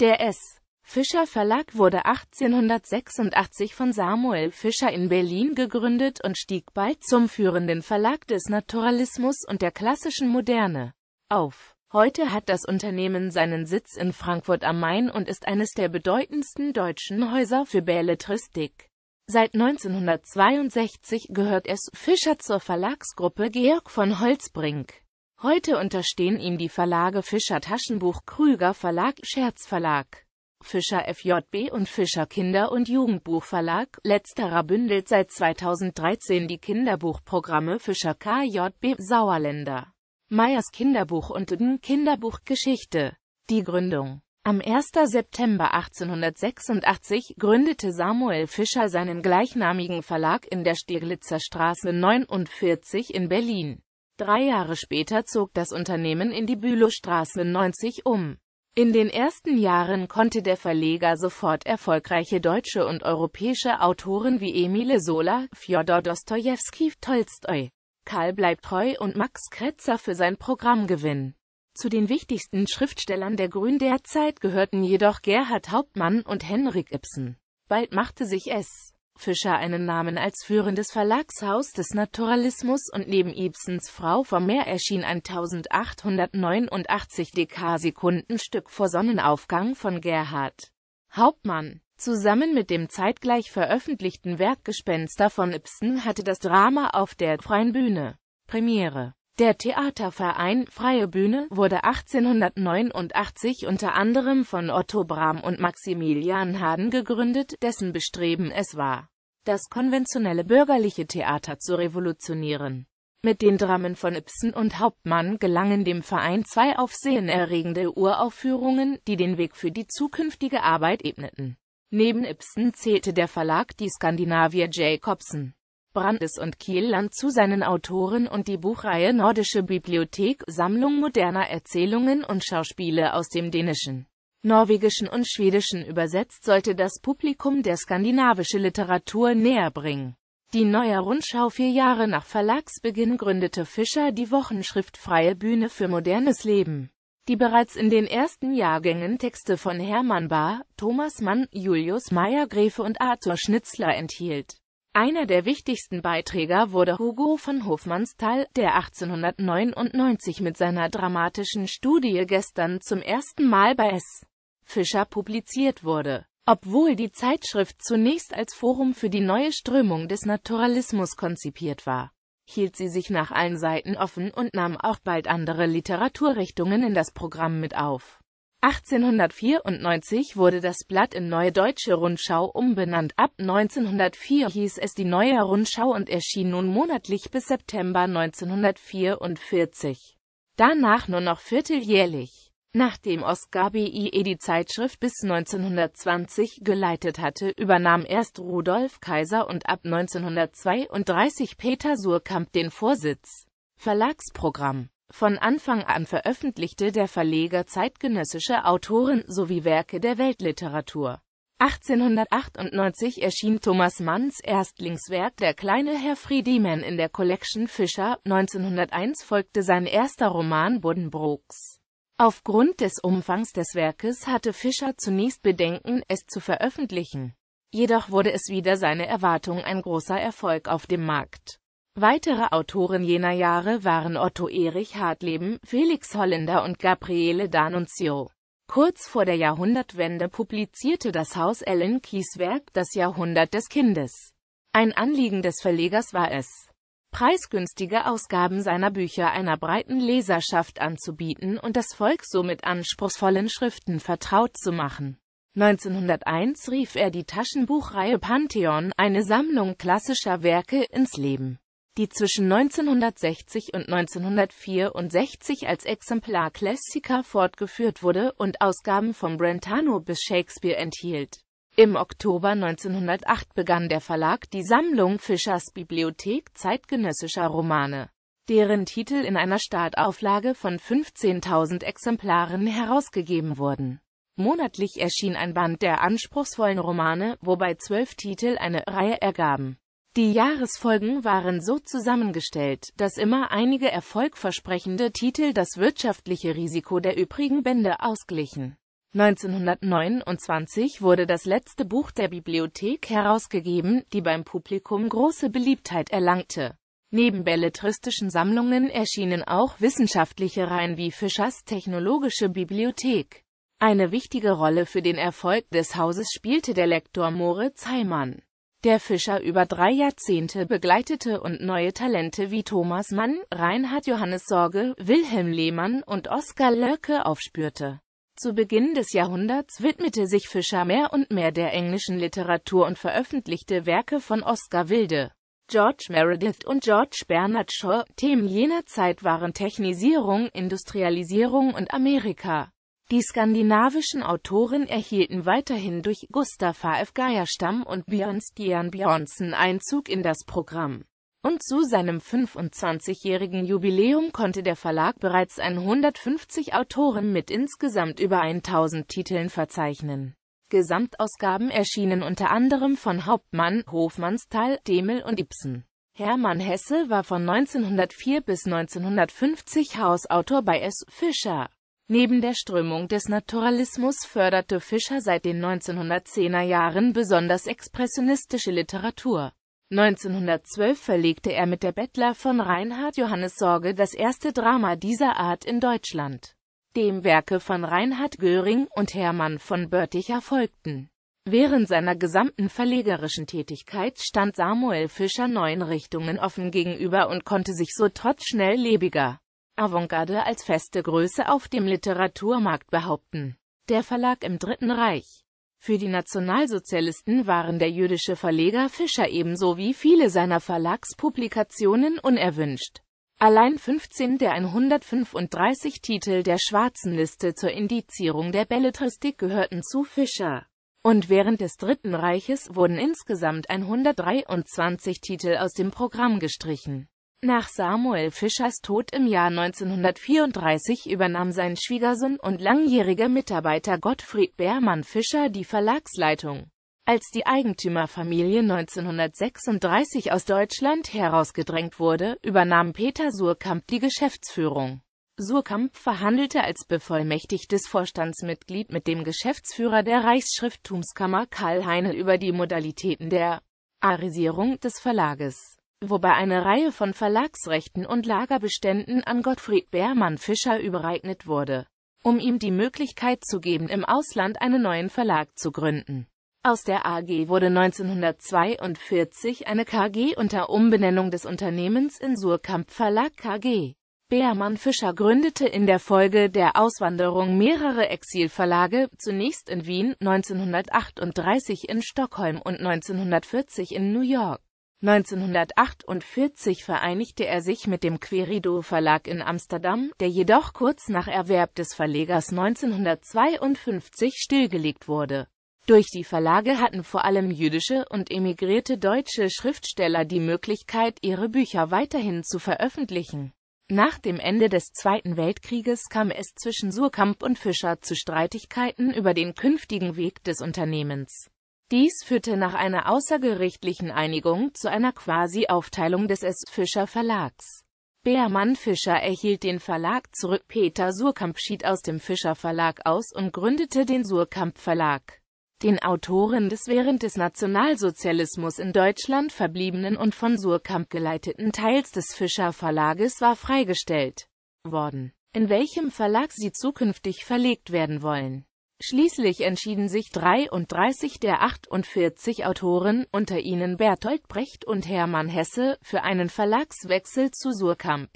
Der S. Fischer Verlag wurde 1886 von Samuel Fischer in Berlin gegründet und stieg bald zum führenden Verlag des Naturalismus und der klassischen Moderne auf. Heute hat das Unternehmen seinen Sitz in Frankfurt am Main und ist eines der bedeutendsten deutschen Häuser für Belletristik. Seit 1962 gehört es Fischer zur Verlagsgruppe Georg von Holzbrink. Heute unterstehen ihm die Verlage Fischer Taschenbuch Krüger Verlag Scherz Verlag. Fischer FJB und Fischer Kinder- und Jugendbuchverlag, letzterer bündelt seit 2013 die Kinderbuchprogramme Fischer KJB Sauerländer, Meyers Kinderbuch und den Kinderbuchgeschichte. Die Gründung Am 1. September 1886 gründete Samuel Fischer seinen gleichnamigen Verlag in der Steglitzer Straße 49 in Berlin. Drei Jahre später zog das Unternehmen in die Bülowstraße 90 um. In den ersten Jahren konnte der Verleger sofort erfolgreiche deutsche und europäische Autoren wie Emile Sola, Fjodor Dostojewski, Tolstoi, Karl Bleibtreu und Max Kretzer für sein Programm gewinnen. Zu den wichtigsten Schriftstellern der Grün der Zeit gehörten jedoch Gerhard Hauptmann und Henrik Ibsen. Bald machte sich es Fischer einen Namen als führendes Verlagshaus des Naturalismus und neben Ibsens Frau vom Meer erschien ein 1889 Dekasekunden-Stück vor Sonnenaufgang von Gerhard Hauptmann. Zusammen mit dem zeitgleich veröffentlichten Werk Gespenster von Ibsen hatte das Drama auf der Freien Bühne Premiere. Der Theaterverein Freie Bühne wurde 1889 unter anderem von Otto Brahm und Maximilian Haden gegründet, dessen Bestreben es war, das konventionelle bürgerliche Theater zu revolutionieren. Mit den Dramen von Ibsen und Hauptmann gelangen dem Verein zwei aufsehenerregende Uraufführungen, die den Weg für die zukünftige Arbeit ebneten. Neben Ibsen zählte der Verlag die Skandinavier Jacobsen, Brandes und Kiel land zu seinen Autoren und die Buchreihe Nordische Bibliothek Sammlung moderner Erzählungen und Schauspiele aus dem Dänischen norwegischen und schwedischen übersetzt sollte das Publikum der skandinavische Literatur näher bringen. Die Neuer Rundschau vier Jahre nach Verlagsbeginn gründete Fischer die Wochenschrift Freie Bühne für modernes Leben, die bereits in den ersten Jahrgängen Texte von Hermann Bahr, Thomas Mann, Julius Meyer-Gräfe und Arthur Schnitzler enthielt. Einer der wichtigsten Beiträger wurde Hugo von Hofmannsthal, der 1899 mit seiner dramatischen Studie gestern zum ersten Mal bei S. Fischer publiziert wurde. Obwohl die Zeitschrift zunächst als Forum für die neue Strömung des Naturalismus konzipiert war, hielt sie sich nach allen Seiten offen und nahm auch bald andere Literaturrichtungen in das Programm mit auf. 1894 wurde das Blatt in Neue Deutsche Rundschau umbenannt. Ab 1904 hieß es die Neue Rundschau und erschien nun monatlich bis September 1944. Danach nur noch vierteljährlich. Nachdem Oskar B.I.E. die Zeitschrift bis 1920 geleitet hatte, übernahm erst Rudolf Kaiser und ab 1932 Peter Surkamp den Vorsitz. Verlagsprogramm Von Anfang an veröffentlichte der Verleger zeitgenössische Autoren sowie Werke der Weltliteratur. 1898 erschien Thomas Manns Erstlingswerk Der kleine Herr Friedemann in der Collection Fischer, 1901 folgte sein erster Roman Buddenbrooks. Aufgrund des Umfangs des Werkes hatte Fischer zunächst Bedenken, es zu veröffentlichen. Jedoch wurde es wieder seine Erwartung ein großer Erfolg auf dem Markt. Weitere Autoren jener Jahre waren Otto Erich Hartleben, Felix Holländer und Gabriele D'Annunzio. Kurz vor der Jahrhundertwende publizierte das Haus Ellen Kies Werk Das Jahrhundert des Kindes. Ein Anliegen des Verlegers war es, preisgünstige Ausgaben seiner Bücher einer breiten Leserschaft anzubieten und das Volk so mit anspruchsvollen Schriften vertraut zu machen. 1901 rief er die Taschenbuchreihe Pantheon, eine Sammlung klassischer Werke, ins Leben, die zwischen 1960 und 1964 als Exemplar Klassiker fortgeführt wurde und Ausgaben von Brentano bis Shakespeare enthielt im Oktober 1908 begann der Verlag die Sammlung Fischers Bibliothek zeitgenössischer Romane, deren Titel in einer Startauflage von 15.000 Exemplaren herausgegeben wurden. Monatlich erschien ein Band der anspruchsvollen Romane, wobei zwölf Titel eine Reihe ergaben. Die Jahresfolgen waren so zusammengestellt, dass immer einige erfolgversprechende Titel das wirtschaftliche Risiko der übrigen Bände ausglichen 1929 wurde das letzte Buch der Bibliothek herausgegeben, die beim Publikum große Beliebtheit erlangte. Neben belletristischen Sammlungen erschienen auch wissenschaftliche Reihen wie Fischers Technologische Bibliothek. Eine wichtige Rolle für den Erfolg des Hauses spielte der Lektor Moritz Heimann, der Fischer über drei Jahrzehnte begleitete und neue Talente wie Thomas Mann, Reinhard Johannes Sorge, Wilhelm Lehmann und Oskar Löcke aufspürte. Zu Beginn des Jahrhunderts widmete sich Fischer mehr und mehr der englischen Literatur und veröffentlichte Werke von Oscar Wilde, George Meredith und George Bernard Shaw. Themen jener Zeit waren Technisierung, Industrialisierung und Amerika. Die skandinavischen Autoren erhielten weiterhin durch Gustav F. Geierstamm und Björn Björnstjern Björnsen Einzug in das Programm und zu seinem 25-jährigen Jubiläum konnte der Verlag bereits 150 Autoren mit insgesamt über 1000 Titeln verzeichnen. Gesamtausgaben erschienen unter anderem von Hauptmann, Hofmannsthal, Demel und Ibsen. Hermann Hesse war von 1904 bis 1950 Hausautor bei S. Fischer. Neben der Strömung des Naturalismus förderte Fischer seit den 1910er Jahren besonders expressionistische Literatur. 1912 verlegte er mit Der Bettler von Reinhard Johannes Sorge das erste Drama dieser Art in Deutschland. Dem Werke von Reinhard Göring und Hermann von Börticher folgten. Während seiner gesamten verlegerischen Tätigkeit stand Samuel Fischer neuen Richtungen offen gegenüber und konnte sich so trotz schnell lebiger Avantgarde als feste Größe auf dem Literaturmarkt behaupten. Der Verlag im Dritten Reich für die Nationalsozialisten waren der jüdische Verleger Fischer ebenso wie viele seiner Verlagspublikationen unerwünscht. Allein 15 der 135 Titel der Schwarzen Liste zur Indizierung der Belletristik gehörten zu Fischer. Und während des Dritten Reiches wurden insgesamt 123 Titel aus dem Programm gestrichen nach Samuel Fischers Tod im Jahr 1934 übernahm sein Schwiegersohn und langjähriger Mitarbeiter Gottfried Beermann Fischer die Verlagsleitung. Als die Eigentümerfamilie 1936 aus Deutschland herausgedrängt wurde, übernahm Peter Surkamp die Geschäftsführung. Surkamp verhandelte als bevollmächtigtes Vorstandsmitglied mit dem Geschäftsführer der Reichsschrifttumskammer Karl Heinl über die Modalitäten der Arisierung des Verlages wobei eine Reihe von Verlagsrechten und Lagerbeständen an Gottfried Bermann Fischer übereignet wurde, um ihm die Möglichkeit zu geben, im Ausland einen neuen Verlag zu gründen. Aus der AG wurde 1942 eine KG unter Umbenennung des Unternehmens in Surkamp Verlag KG. Beermann Fischer gründete in der Folge der Auswanderung mehrere Exilverlage, zunächst in Wien, 1938 in Stockholm und 1940 in New York. 1948 vereinigte er sich mit dem Querido Verlag in Amsterdam, der jedoch kurz nach Erwerb des Verlegers 1952 stillgelegt wurde. Durch die Verlage hatten vor allem jüdische und emigrierte deutsche Schriftsteller die Möglichkeit, ihre Bücher weiterhin zu veröffentlichen. Nach dem Ende des Zweiten Weltkrieges kam es zwischen Surkamp und Fischer zu Streitigkeiten über den künftigen Weg des Unternehmens. Dies führte nach einer außergerichtlichen Einigung zu einer Quasi-Aufteilung des S. Fischer Verlags. Beermann Fischer erhielt den Verlag zurück, Peter Surkamp schied aus dem Fischer Verlag aus und gründete den Surkamp Verlag. Den Autoren des während des Nationalsozialismus in Deutschland verbliebenen und von Surkamp geleiteten Teils des Fischer Verlages war freigestellt worden, in welchem Verlag sie zukünftig verlegt werden wollen. Schließlich entschieden sich 33 der 48 Autoren, unter ihnen Bertolt Brecht und Hermann Hesse, für einen Verlagswechsel zu Surkamp.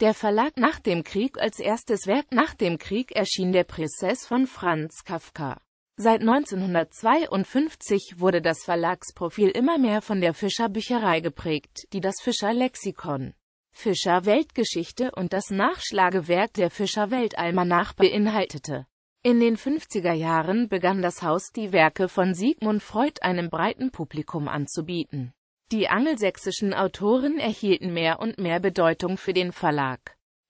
Der Verlag nach dem Krieg als erstes Werk nach dem Krieg erschien der Prozess von Franz Kafka. Seit 1952 wurde das Verlagsprofil immer mehr von der Fischer Bücherei geprägt, die das Fischer Lexikon, Fischer Weltgeschichte und das Nachschlagewerk der Fischer Weltalmanach beinhaltete in den 50er Jahren begann das Haus die Werke von Sigmund Freud einem breiten Publikum anzubieten. Die angelsächsischen Autoren erhielten mehr und mehr Bedeutung für den Verlag.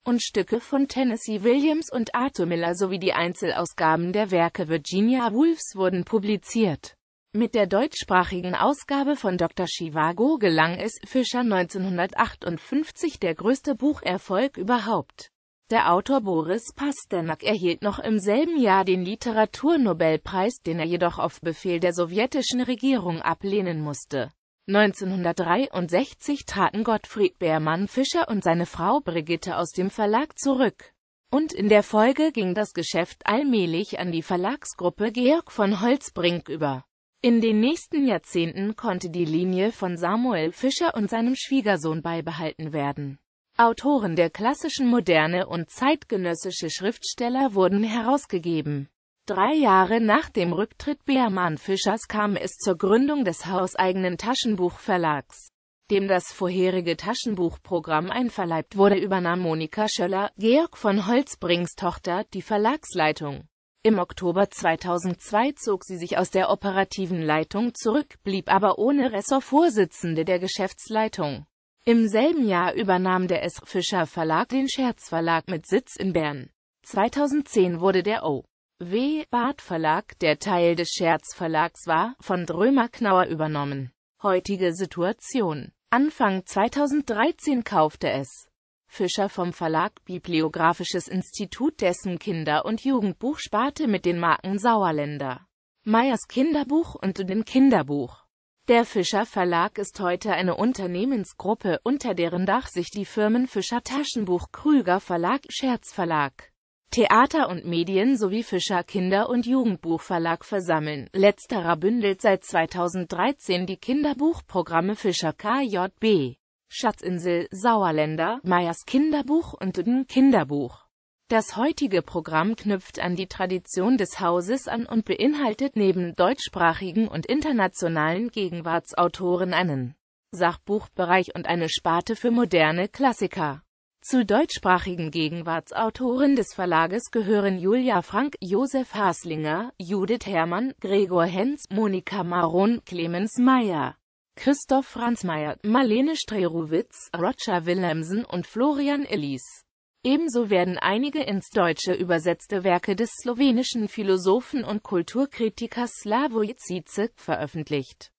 Und Stücke von Tennessee Williams und Arthur Miller sowie die Einzelausgaben der Werke Virginia Woolfs wurden publiziert. Mit der deutschsprachigen Ausgabe von Dr. Chivago gelang es Fischer 1958 der größte Bucherfolg überhaupt. Der Autor Boris Pasternak erhielt noch im selben Jahr den Literaturnobelpreis, den er jedoch auf Befehl der sowjetischen Regierung ablehnen musste. 1963 traten Gottfried Beermann Fischer und seine Frau Brigitte aus dem Verlag zurück. Und in der Folge ging das Geschäft allmählich an die Verlagsgruppe Georg von Holzbrink über. In den nächsten Jahrzehnten konnte die Linie von Samuel Fischer und seinem Schwiegersohn beibehalten werden. Autoren der klassischen Moderne und zeitgenössische Schriftsteller wurden herausgegeben. Drei Jahre nach dem Rücktritt Beermann Fischers kam es zur Gründung des hauseigenen Taschenbuchverlags. Dem das vorherige Taschenbuchprogramm einverleibt wurde, übernahm Monika Schöller, Georg von Holzbrings Tochter, die Verlagsleitung. Im Oktober 2002 zog sie sich aus der operativen Leitung zurück, blieb aber ohne Ressortvorsitzende der Geschäftsleitung. Im selben Jahr übernahm der S. Fischer Verlag den Scherzverlag mit Sitz in Bern. 2010 wurde der O. W. Barth Verlag, der Teil des Scherzverlags war, von Drömer Knauer übernommen. Heutige Situation Anfang 2013 kaufte es Fischer vom Verlag Bibliografisches Institut dessen Kinder- und Jugendbuch sparte mit den Marken Sauerländer, Meyers Kinderbuch und dem Kinderbuch. Der Fischer Verlag ist heute eine Unternehmensgruppe, unter deren Dach sich die Firmen Fischer Taschenbuch Krüger Verlag, Scherz Verlag, Theater und Medien sowie Fischer Kinder- und Jugendbuchverlag versammeln. Letzterer bündelt seit 2013 die Kinderbuchprogramme Fischer KJB, Schatzinsel, Sauerländer, Meyers Kinderbuch und Dünn Kinderbuch. Das heutige Programm knüpft an die Tradition des Hauses an und beinhaltet neben deutschsprachigen und internationalen Gegenwartsautoren einen Sachbuchbereich und eine Sparte für moderne Klassiker. Zu deutschsprachigen Gegenwartsautoren des Verlages gehören Julia Frank, Josef Haslinger, Judith Herrmann, Gregor Henz, Monika Maron, Clemens Meyer, Christoph Franzmeier, Marlene Strerowitz, Roger Willemsen und Florian Illies. Ebenso werden einige ins Deutsche übersetzte Werke des slowenischen Philosophen und Kulturkritikers Slavoj Zizek veröffentlicht